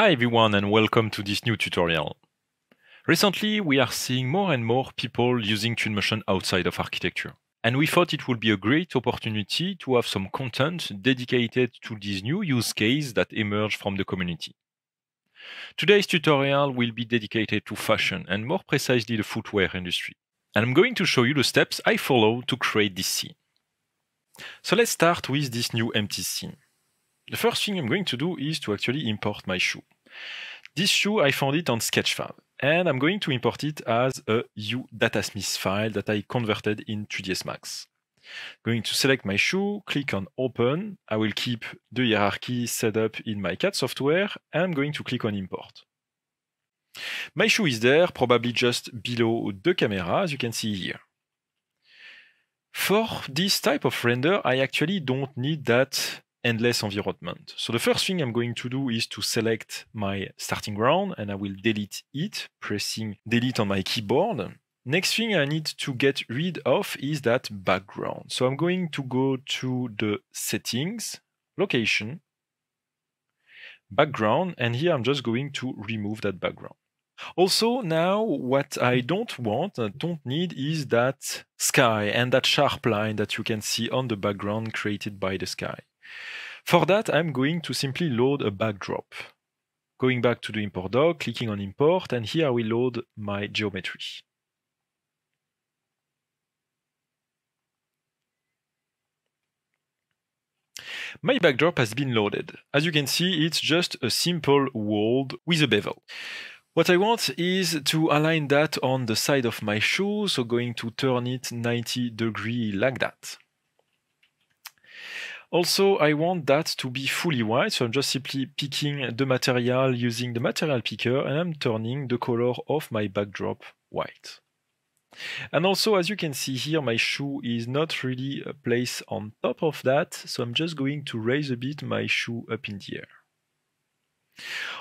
Hi everyone and welcome to this new tutorial. Recently, we are seeing more and more people using CubeMotion outside of architecture. And we thought it would be a great opportunity to have some content dedicated to this new use case that emerged from the community. Today's tutorial will be dedicated to fashion and more precisely the footwear industry. And I'm going to show you the steps I follow to create this scene. So let's start with this new empty scene. The first thing I'm going to do is to actually import my shoe. This shoe, I found it on Sketchfab, and I'm going to import it as a DataSmith file that I converted 3ds Max. Going to select my shoe, click on Open. I will keep the hierarchy set up in my CAD software, and I'm going to click on Import. My shoe is there, probably just below the camera, as you can see here. For this type of render, I actually don't need that endless environment. So the first thing I'm going to do is to select my starting ground and I will delete it, pressing delete on my keyboard. Next thing I need to get rid of is that background. So I'm going to go to the settings, location, background, and here I'm just going to remove that background. Also, now what I don't want, don't need is that sky and that sharp line that you can see on the background created by the sky. For that, I'm going to simply load a backdrop. Going back to the import doc, clicking on import, and here I will load my geometry. My backdrop has been loaded. As you can see, it's just a simple world with a bevel. What I want is to align that on the side of my shoe, so going to turn it 90 degrees like that. Also, I want that to be fully white, so I'm just simply picking the material using the material picker and I'm turning the color of my backdrop white. And also, as you can see here, my shoe is not really uh, placed on top of that, so I'm just going to raise a bit my shoe up in the air.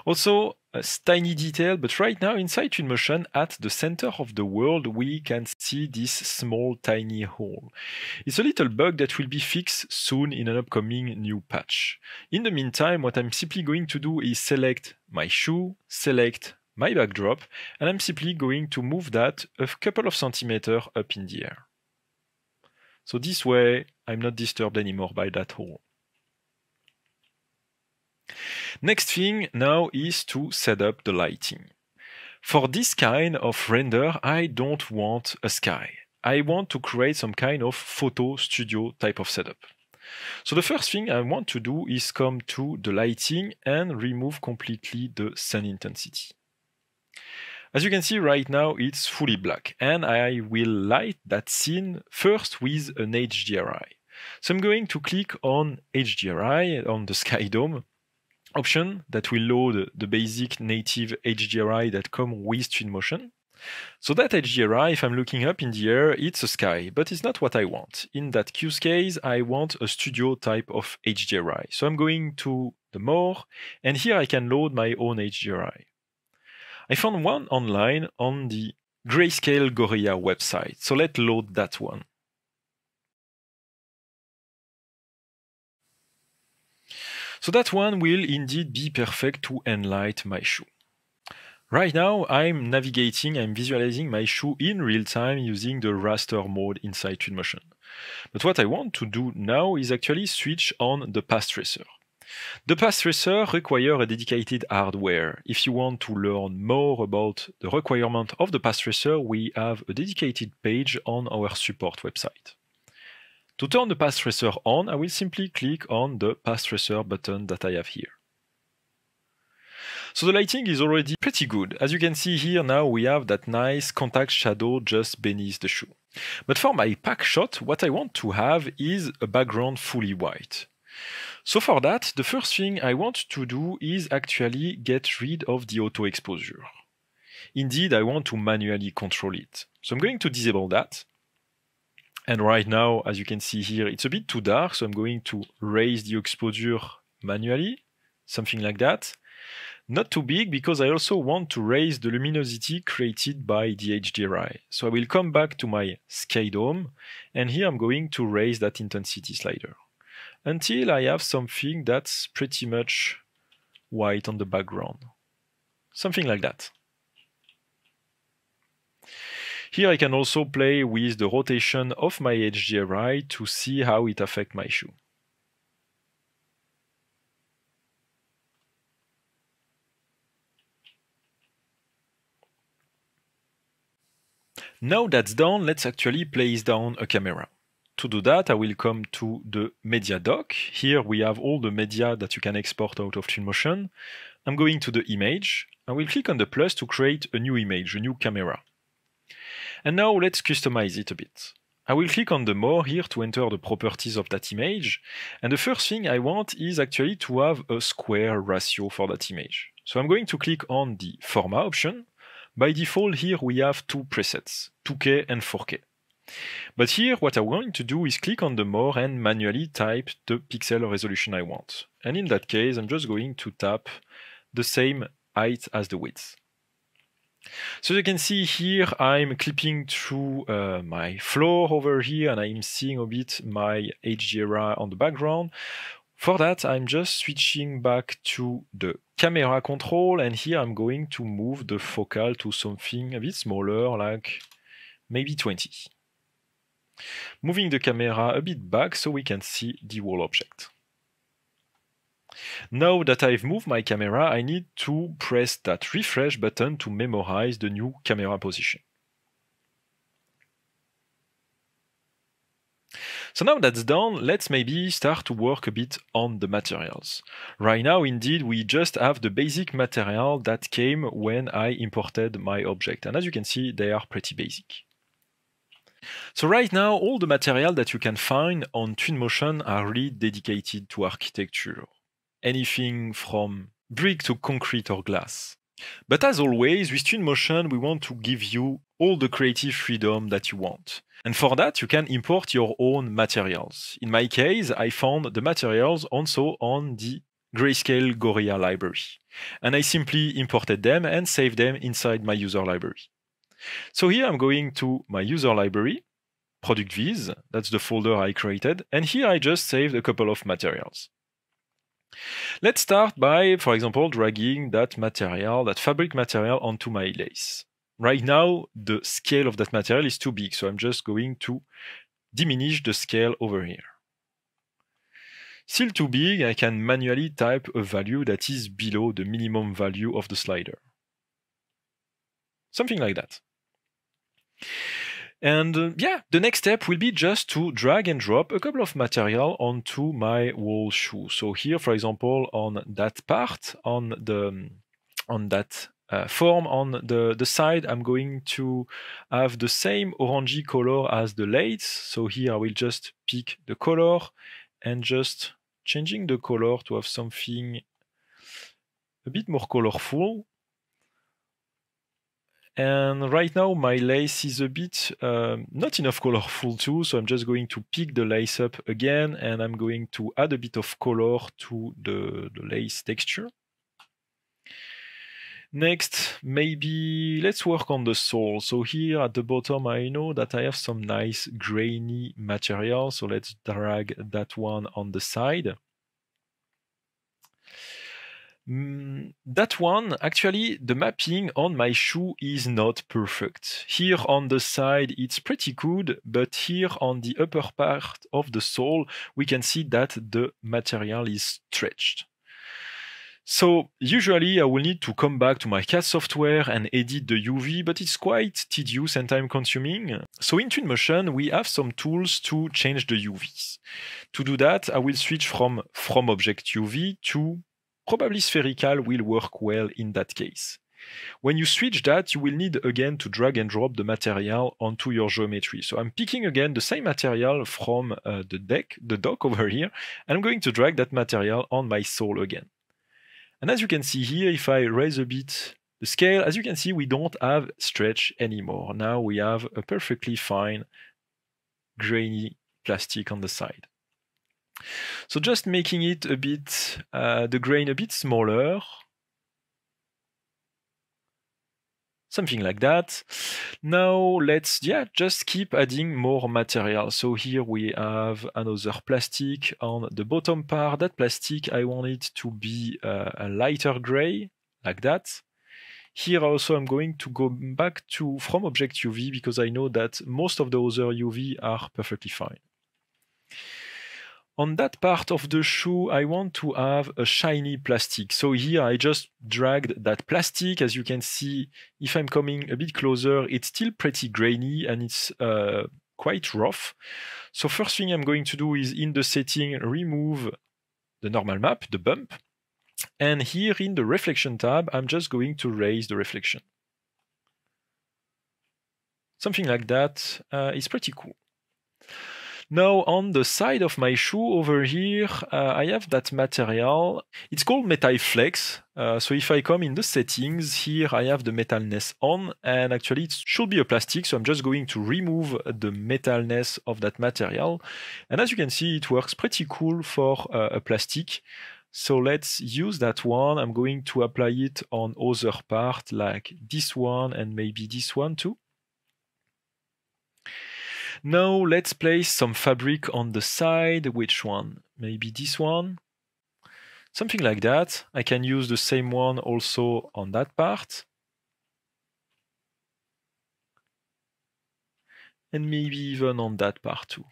Also, a tiny detail, but right now inside Twinmotion, at the center of the world, we can see this small tiny hole. It's a little bug that will be fixed soon in an upcoming new patch. In the meantime, what I'm simply going to do is select my shoe, select my backdrop, and I'm simply going to move that a couple of centimeters up in the air. So this way, I'm not disturbed anymore by that hole. Next thing now is to set up the lighting. For this kind of render, I don't want a sky. I want to create some kind of photo studio type of setup. So the first thing I want to do is come to the lighting and remove completely the sun intensity. As you can see right now, it's fully black and I will light that scene first with an HDRI. So I'm going to click on HDRI on the Sky Dome option that will load the basic native HDRI that come with Twinmotion. So that HDRI, if I'm looking up in the air, it's a sky, but it's not what I want. In that use case, I want a studio type of HDRI. So I'm going to the more, and here I can load my own HDRI. I found one online on the Grayscale Gorilla website, so let's load that one. So that one will indeed be perfect to enlighten my shoe. Right now, I'm navigating, I'm visualizing my shoe in real time using the raster mode inside Twinmotion. But what I want to do now is actually switch on the path tracer. The path tracer requires a dedicated hardware. If you want to learn more about the requirement of the path tracer, we have a dedicated page on our support website. To turn the pass tracer on, I will simply click on the pass tracer button that I have here. So the lighting is already pretty good. As you can see here now we have that nice contact shadow just beneath the shoe. But for my pack shot, what I want to have is a background fully white. So for that, the first thing I want to do is actually get rid of the auto exposure. Indeed, I want to manually control it. So I'm going to disable that. And right now, as you can see here, it's a bit too dark, so I'm going to raise the exposure manually, something like that. Not too big, because I also want to raise the luminosity created by the HDRI. So I will come back to my sky dome, and here I'm going to raise that intensity slider. Until I have something that's pretty much white on the background. Something like that. Here I can also play with the rotation of my HDRI to see how it affects my shoe. Now that's done, let's actually place down a camera. To do that, I will come to the media dock. Here we have all the media that you can export out of Twinmotion. I'm going to the image. I will click on the plus to create a new image, a new camera. And now let's customize it a bit. I will click on the more here to enter the properties of that image. And the first thing I want is actually to have a square ratio for that image. So I'm going to click on the Format option. By default here we have two presets, 2K and 4K. But here what I'm going to do is click on the more and manually type the pixel resolution I want. And in that case I'm just going to tap the same height as the width. So you can see here, I'm clipping through uh, my floor over here and I'm seeing a bit my HDRI on the background. For that, I'm just switching back to the camera control and here I'm going to move the focal to something a bit smaller, like maybe 20. Moving the camera a bit back so we can see the wall object. Now that I've moved my camera, I need to press that refresh button to memorize the new camera position. So now that's done, let's maybe start to work a bit on the materials. Right now, indeed, we just have the basic material that came when I imported my object. And as you can see, they are pretty basic. So right now, all the material that you can find on Twinmotion are really dedicated to architecture anything from brick to concrete or glass. But as always, with Tune Motion, we want to give you all the creative freedom that you want. And for that, you can import your own materials. In my case, I found the materials also on the Grayscale Gorilla library. And I simply imported them and saved them inside my user library. So here I'm going to my user library, product viz, that's the folder I created, and here I just saved a couple of materials. Let's start by, for example, dragging that material, that fabric material onto my lace. Right now, the scale of that material is too big, so I'm just going to diminish the scale over here. Still too big, I can manually type a value that is below the minimum value of the slider. Something like that. And uh, yeah, the next step will be just to drag and drop a couple of material onto my wall shoe. So here, for example, on that part, on the on that uh, form on the, the side, I'm going to have the same orangey color as the lights. So here I will just pick the color and just changing the color to have something a bit more colorful. And right now my lace is a bit um, not enough colorful too, so I'm just going to pick the lace up again and I'm going to add a bit of color to the, the lace texture. Next, maybe let's work on the sole. So here at the bottom, I know that I have some nice grainy material. So let's drag that one on the side. Mm, that one, actually, the mapping on my shoe is not perfect. Here on the side, it's pretty good, but here on the upper part of the sole, we can see that the material is stretched. So usually I will need to come back to my CAD software and edit the UV, but it's quite tedious and time consuming. So in Motion, we have some tools to change the UVs. To do that, I will switch from From Object UV to probably spherical will work well in that case. When you switch that, you will need again to drag and drop the material onto your geometry. So I'm picking again the same material from uh, the deck, the dock over here, and I'm going to drag that material on my soul again. And as you can see here, if I raise a bit the scale, as you can see, we don't have stretch anymore. Now we have a perfectly fine grainy plastic on the side. So just making it a bit, uh, the grain a bit smaller, something like that. Now let's, yeah, just keep adding more material. So here we have another plastic on the bottom part. That plastic, I want it to be uh, a lighter gray, like that. Here also I'm going to go back to from object UV because I know that most of the other UV are perfectly fine on that part of the shoe, I want to have a shiny plastic. So here I just dragged that plastic. As you can see, if I'm coming a bit closer, it's still pretty grainy and it's uh, quite rough. So first thing I'm going to do is in the setting, remove the normal map, the bump. And here in the reflection tab, I'm just going to raise the reflection. Something like that uh, is pretty cool. Now on the side of my shoe over here, uh, I have that material. It's called Metal Uh, so if I come in the settings, here I have the metalness on, and actually it should be a plastic, so I'm just going to remove the metalness of that material. And as you can see, it works pretty cool for uh, a plastic. So let's use that one. I'm going to apply it on other part like this one and maybe this one too. Now let's place some fabric on the side. Which one? Maybe this one? Something like that. I can use the same one also on that part. And maybe even on that part too.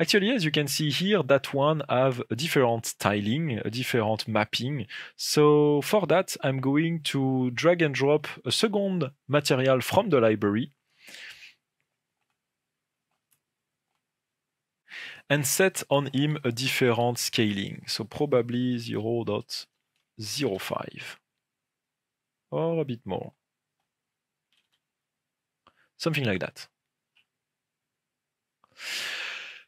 Actually, as you can see here, that one have a different styling, a different mapping. So for that, I'm going to drag and drop a second material from the library and set on him a different scaling, so probably 0.05 or a bit more. Something like that.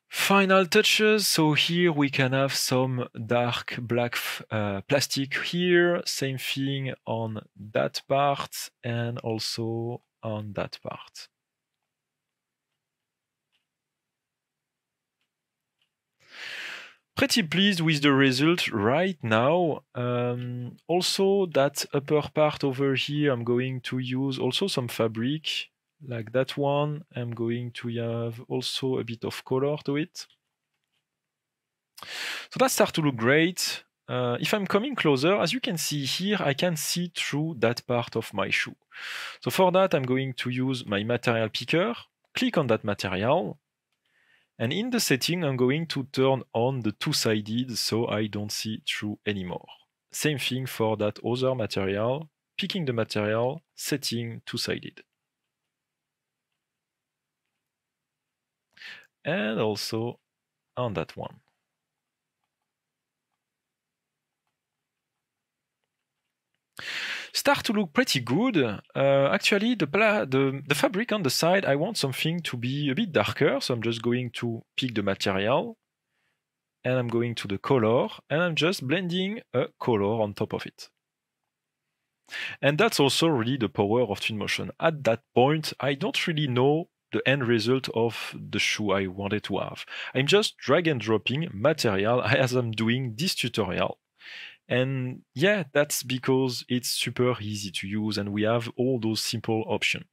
Final touches, so here we can have some dark black uh, plastic here, same thing on that part and also on that part. pretty pleased with the result right now. Um, also, that upper part over here, I'm going to use also some fabric like that one. I'm going to have also a bit of color to it. So that starts to look great. Uh, if I'm coming closer, as you can see here, I can see through that part of my shoe. So for that, I'm going to use my material picker, click on that material, and in the setting, I'm going to turn on the two-sided so I don't see through anymore. Same thing for that other material, picking the material, setting two-sided. And also on that one. start to look pretty good. Uh, actually, the, pla- the, the fabric on the side, I want something to be a bit darker, so I'm just going to pick the material, and I'm going to the color, and I'm just blending a color on top of it. And that's also really the power of Twinmotion. At that point, I don't really know the end result of the shoe I wanted to have. I'm just drag and dropping material as I'm doing this tutorial. And yeah, that's because it's super easy to use and we have all those simple options.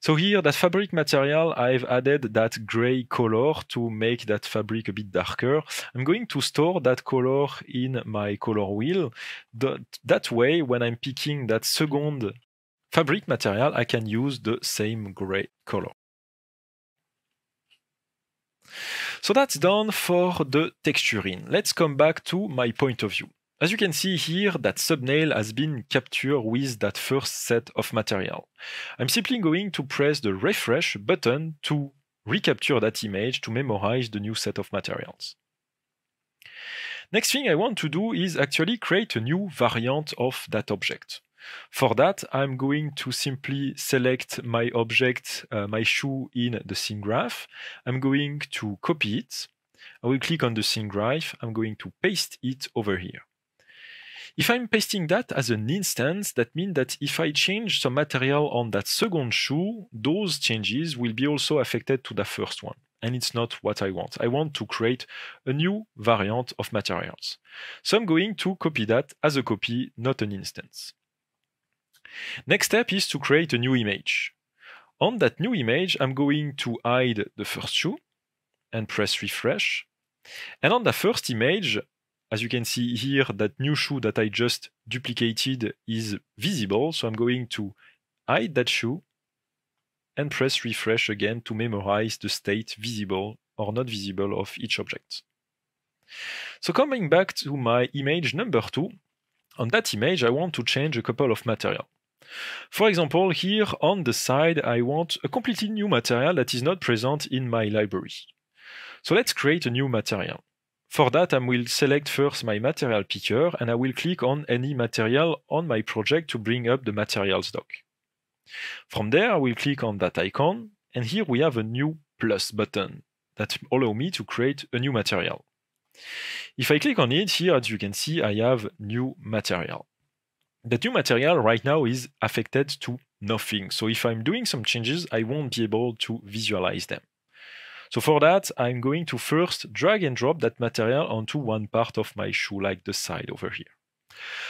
So here, that fabric material, I've added that gray color to make that fabric a bit darker. I'm going to store that color in my color wheel. That, way, when I'm picking that second fabric material, I can use the same gray color. So that's done for the texturing. Let's come back to my point of view. As you can see here, that subnail has been captured with that first set of material. I'm simply going to press the refresh button to recapture that image to memorize the new set of materials. Next thing I want to do is actually create a new variant of that object. For that, I'm going to simply select my object, uh, my shoe in the scene graph. I'm going to copy it. I will click on the scene graph. I'm going to paste it over here. If I'm pasting that as an instance, that means that if I change some material on that second shoe, those changes will be also affected to the first one. And it's not what I want. I want to create a new variant of materials. So I'm going to copy that as a copy, not an instance. Next step is to create a new image. On that new image, I'm going to hide the first shoe and press refresh. And on the first image, as you can see here, that new shoe that I just duplicated is visible. So I'm going to hide that shoe and press refresh again to memorize the state visible or not visible of each object. So coming back to my image number two, on that image I want to change a couple of material. For example, here on the side, I want a completely new material that is not present in my library. So let's create a new material. For that, I will select first my material picker and I will click on any material on my project to bring up the materials doc. From there, I will click on that icon and here we have a new plus button that allow me to create a new material. If I click on it, here as you can see, I have new material the new material right now is affected to nothing. So if I'm doing some changes, I won't be able to visualize them. So for that, I'm going to first drag and drop that material onto one part of my shoe, like the side over here.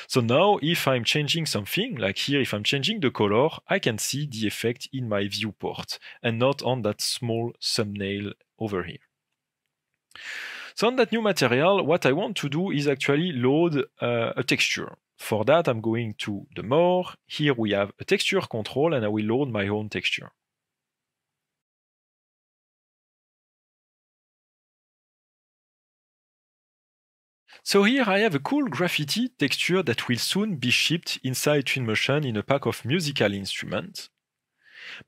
So now if I'm changing something, like here if I'm changing the color, I can see the effect in my viewport and not on that small thumbnail over here. So on that new material, what I want to do is actually load uh, a texture. For that, I'm going to the more. Here we have a texture control and I will load my own texture. So here I have a cool graffiti texture that will soon be shipped inside Twinmotion in a pack of musical instruments.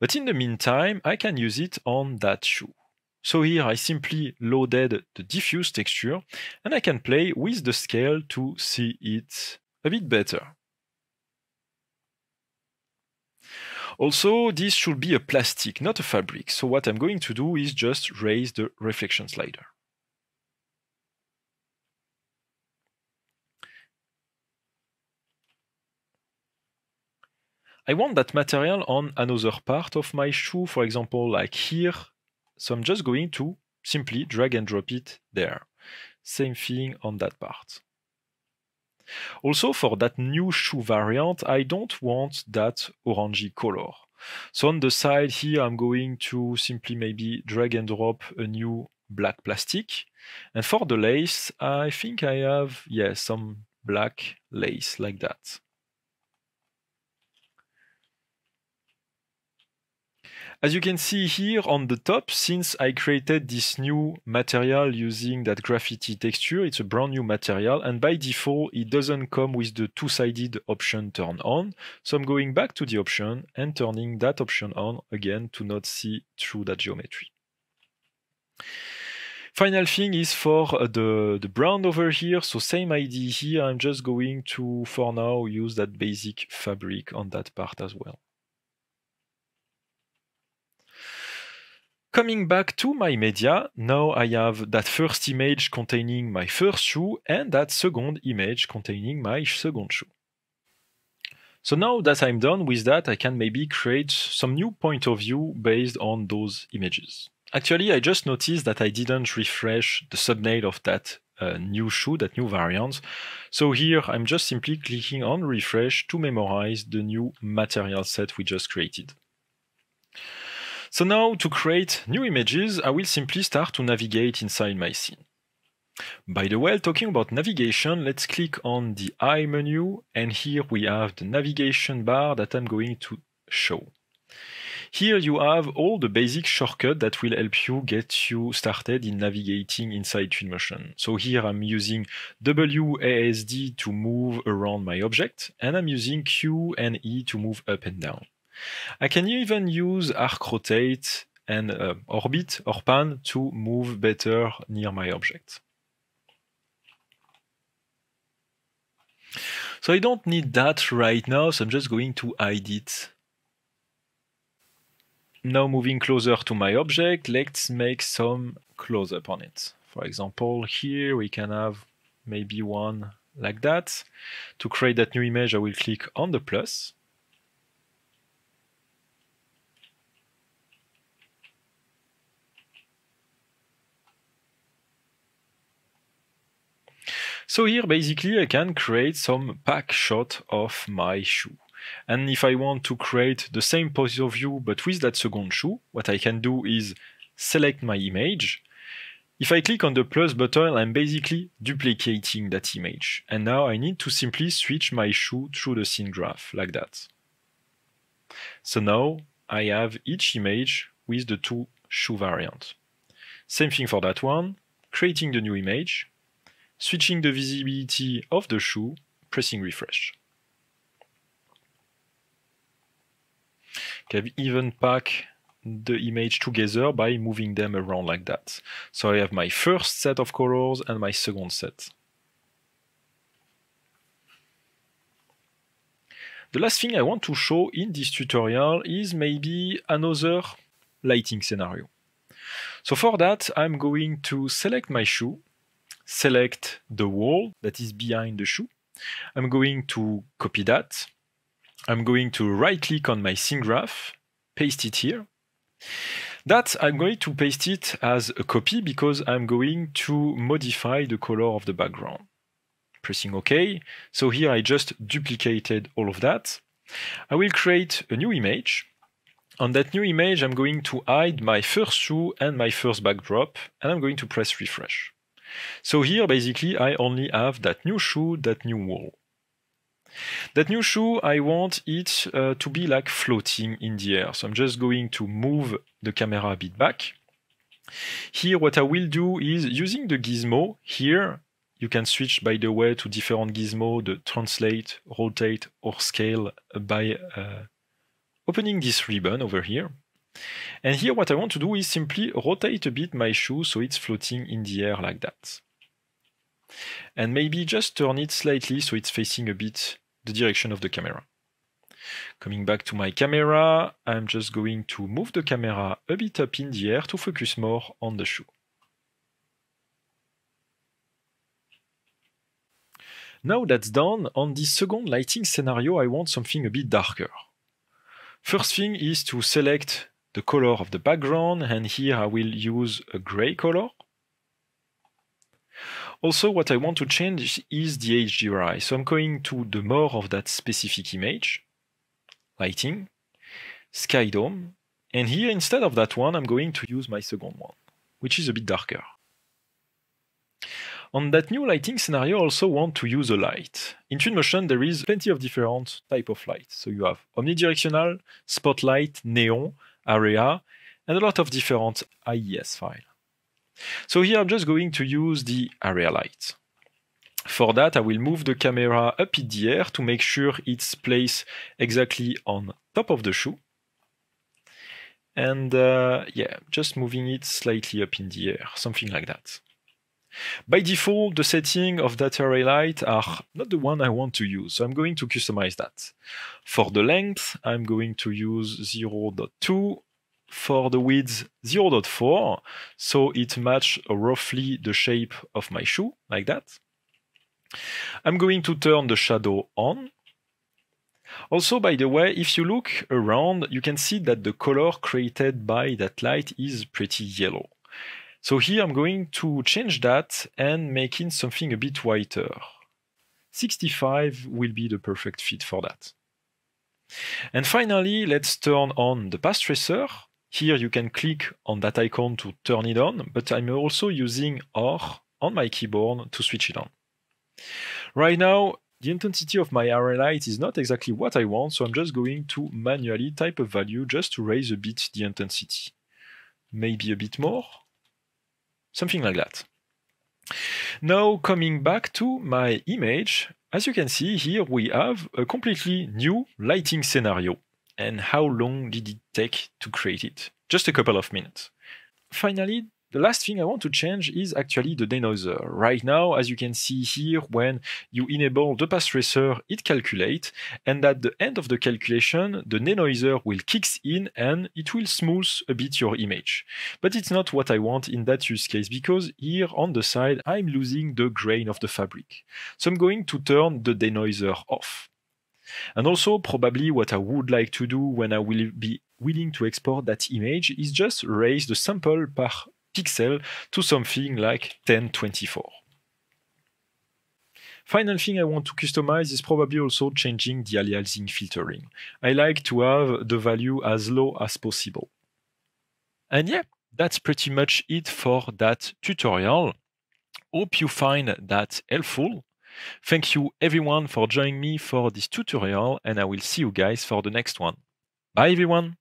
But in the meantime, I can use it on that shoe. So here I simply loaded the diffuse texture and I can play with the scale to see it a bit better. Also, this should be a plastic, not a fabric. So what I'm going to do is just raise the reflection slider. I want that material on another part of my shoe, for example, like here. So I'm just going to simply drag and drop it there. Same thing on that part. Also for that new shoe variant, I don't want that orangey color. So on the side here, I'm going to simply maybe drag and drop a new black plastic. And for the lace, I think I have, yes, yeah, some black lace like that. As you can see here on the top, since I created this new material using that graffiti texture, it's a brand new material, and by default, it doesn't come with the two-sided option turned on. So I'm going back to the option and turning that option on again to not see through that geometry. Final thing is for uh, the, the brand over here, so same ID here, I'm just going to, for now, use that basic fabric on that part as well. Coming back to my media, now I have that first image containing my first shoe and that second image containing my second shoe. So now that I'm done with that, I can maybe create some new point of view based on those images. Actually, I just noticed that I didn't refresh the thumbnail of that uh, new shoe, that new variant. So here I'm just simply clicking on refresh to memorize the new material set we just created. So now to create new images, I will simply start to navigate inside my scene. By the way, talking about navigation, let's click on the I menu and here we have the navigation bar that I'm going to show. Here you have all the basic shortcuts that will help you get you started in navigating inside Twinmotion. So here I'm using WASD to move around my object and I'm using Q and E to move up and down. I can even use arc rotate and uh, orbit or pan to move better near my object. So I don't need that right now, so I'm just going to hide it. Now moving closer to my object, let's make some close-up on it. For example, here we can have maybe one like that. To create that new image, I will click on the plus. So here basically I can create some pack shot of my shoe. And if I want to create the same pose of view but with that second shoe, what I can do is select my image. If I click on the plus button, I'm basically duplicating that image. And now I need to simply switch my shoe through the scene graph, like that. So now I have each image with the two shoe variants. Same thing for that one, creating the new image, switching the visibility of the shoe, pressing refresh. I can even pack the image together by moving them around like that. So I have my first set of colors and my second set. The last thing I want to show in this tutorial is maybe another lighting scenario. So for that, I'm going to select my shoe select the wall that is behind the shoe. I'm going to copy that. I'm going to right click on my scene graph, paste it here. That I'm going to paste it as a copy because I'm going to modify the color of the background. Pressing OK. So here I just duplicated all of that. I will create a new image. On that new image, I'm going to hide my first shoe and my first backdrop, and I'm going to press refresh. So here, basically, I only have that new shoe, that new wall. That new shoe, I want it uh, to be like floating in the air. So I'm just going to move the camera a bit back. Here, what I will do is using the gizmo here, you can switch, by the way, to different gizmo, the translate, rotate, or scale by uh, opening this ribbon over here. And here what I want to do is simply rotate a bit my shoe so it's floating in the air like that. And maybe just turn it slightly so it's facing a bit the direction of the camera. Coming back to my camera, I'm just going to move the camera a bit up in the air to focus more on the shoe. Now that's done, on this second lighting scenario I want something a bit darker. First thing is to select the color of the background and here I will use a gray color. Also what I want to change is the HDRI. So I'm going to the more of that specific image, lighting, sky dome, and here instead of that one I'm going to use my second one, which is a bit darker. On that new lighting scenario, I also want to use a light. In Motion, there is plenty of different type of light. So you have omnidirectional, spotlight, neon, area, and a lot of different IES files. So here I'm just going to use the area light. For that, I will move the camera up in the air to make sure it's placed exactly on top of the shoe. And uh, yeah, just moving it slightly up in the air, something like that. By default, the setting of that array light are not the one I want to use, so I'm going to customize that. For the length, I'm going to use 0.2, for the width 0.4, so it match roughly the shape of my shoe, like that. I'm going to turn the shadow on. Also, by the way, if you look around, you can see that the color created by that light is pretty yellow. So here I'm going to change that and making something a bit whiter. 65 will be the perfect fit for that. And finally, let's turn on the path tracer. Here you can click on that icon to turn it on, but I'm also using OR on my keyboard to switch it on. Right now, the intensity of my array light is not exactly what I want, so I'm just going to manually type a value just to raise a bit the intensity. Maybe a bit more, something like that. Now coming back to my image, as you can see here we have a completely new lighting scenario. And how long did it take to create it? Just a couple of minutes. Finally, the last thing I want to change is actually the denoiser. Right now, as you can see here, when you enable the pass tracer, it calculates, and at the end of the calculation, the denoiser will kicks in and it will smooth a bit your image. But it's not what I want in that use case, because here on the side, I'm losing the grain of the fabric. So I'm going to turn the denoiser off. And also, probably what I would like to do when I will be willing to export that image is just raise the sample per pixel to something like 1024. Final thing I want to customize is probably also changing the aliasing filtering. I like to have the value as low as possible. And yeah, that's pretty much it for that tutorial. Hope you find that helpful. Thank you everyone for joining me for this tutorial and I will see you guys for the next one. Bye everyone!